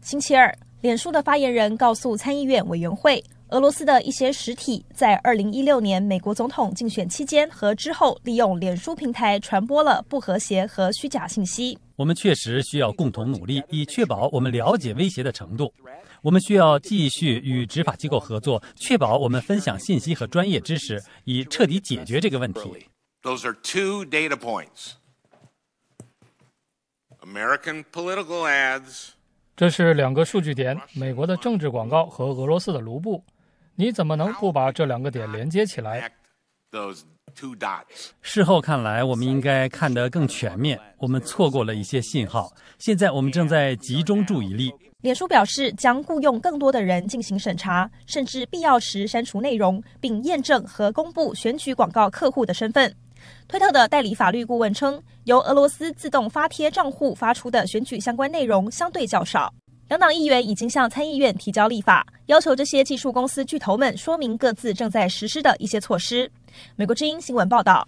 星期二，脸书的发言人告诉参议院委员会，俄罗斯的一些实体在二零一六年美国总统竞选期间和之后，利用脸书平台传播了不和谐和虚假信息。我们确实需要共同努力，以确保我们了解威胁的程度。我们需要继续与执法机构合作，确保我们分享信息和专业知识，以彻底解决这个问题。Those are two data points. American political ads. 这是两个数据点：美国的政治广告和俄罗斯的卢布。你怎么能不把这两个点连接起来？事后看来，我们应该看得更全面。我们错过了一些信号。现在我们正在集中注意力。脸书表示将雇佣更多的人进行审查，甚至必要时删除内容，并验证和公布选举广告客户的身份。推特的代理法律顾问称，由俄罗斯自动发帖账户发出的选举相关内容相对较少。两党议员已经向参议院提交立法，要求这些技术公司巨头们说明各自正在实施的一些措施。美国之音新闻报道。